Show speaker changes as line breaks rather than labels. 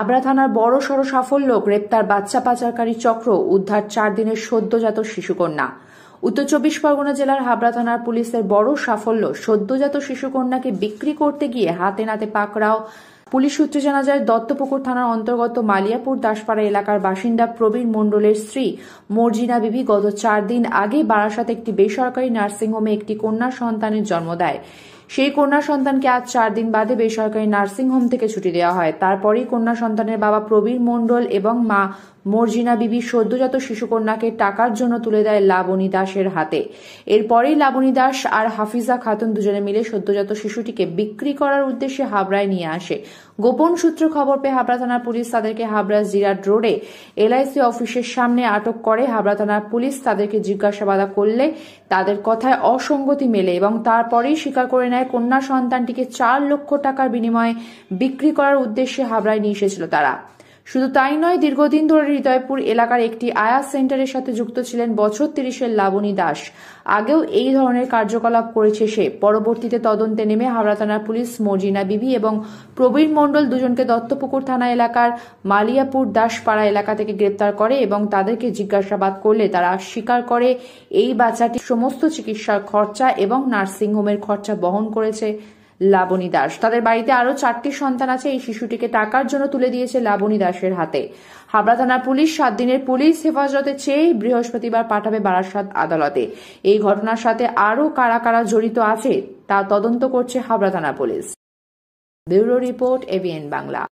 আবরা থানার বড় সড় সাফল্য গ্রেপ্তার বাচ্চা পাচারকারী চক্র উদ্ধার চার দিনের সদ্যজাত শিশুকন্যা উত্তর চব্বিশ পরগনা জেলার হাবড়া থানার পুলিশের বড় সাফল্য সদ্যজাত শিশুকন্যাকে বিক্রি করতে গিয়ে হাতে নাতে পাকড়াও পুলিশ সূত্রে জানা যায় দত্তপুকুর থানার অন্তর্গত মালিয়াপুর দাসপাড়া এলাকার বাসিন্দা প্রবীর মণ্ডলের স্ত্রী মর্জিনা বিবি গত চার দিন আগে বারাসাতে একটি বেসরকারি নার্সিংহোমে একটি কন্যা সন্তানের জন্ম দেয় সেই কন্যা সন্তানকে আজ চার দিন বাদে বেসরকারি নার্সিং হোম থেকে ছুটি দেওয়া হয় তারপরেই কন্যা সন্তানের বাবা প্রবীর মণ্ডল এবং মা মর্জিনা বিবি সদ্যজাত শিশুকন্যাকে টাকার জন্য তুলে দেয় লাবণী দাসের হাতে এরপরেই লাবণী দাস আর হাফিজা খাতুন দুজনে মিলে সদ্যজাত শিশুটিকে বিক্রি করার উদ্দেশ্যে হাবড়ায় নিয়ে আসে গোপন সূত্র খবর পেয়ে হাবড়া থানার পুলিশ তাদেরকে হাবড়া জিরাট রোডে এলআইসি অফিসের সামনে আটক করে হাবড়া থানার পুলিশ তাদেরকে জিজ্ঞাসাবাদা করলে তাদের কথায় অসঙ্গতি মেলে এবং তারপরেই স্বীকার করে নেয় ঘটনায় কন্যা সন্তানটিকে চার লক্ষ টাকার বিনিময়ে বিক্রি করার উদ্দেশ্যে হাবড়ায় নিয়ে এসেছিল তারা শুধু তাই নয় দীর্ঘদিন ধরে হৃদয়পুর এলাকার একটি আয়া সেন্টারের সাথে যুক্ত ছিলেন বছর তিরিশের লাবণী দাস আগেও এই ধরনের কার্যকলাপ করেছে সে পরবর্তীতে তদন্তে নেমে হাওড়া থানার পুলিশ মর্জিনা বিবি এবং প্রবীণ মণ্ডল দুজনকে দত্তপুকুর থানা এলাকার মালিয়াপুর দাসপাড়া এলাকা থেকে গ্রেপ্তার করে এবং তাদেরকে জিজ্ঞাসাবাদ করলে তারা স্বীকার করে এই বাচ্চাটি সমস্ত চিকিৎসার খরচা এবং নার্সিংহোমের খরচা বহন করেছে লাবণী দাস তাদের বাড়িতে আরও চারটি সন্তান আছে এই শিশুটিকে টাকার জন্য তুলে দিয়েছে লাবণী দাসের হাতে হাবড়া থানার পুলিশ সাত দিনের পুলিশ হেফাজতে চেয়ে বৃহস্পতিবার পাঠাবে বারাসাত আদালতে এই ঘটনার সাথে আরও কারা কারা জড়িত আছে তা তদন্ত করছে হাবড়া থানা police bureau report AVN Bangla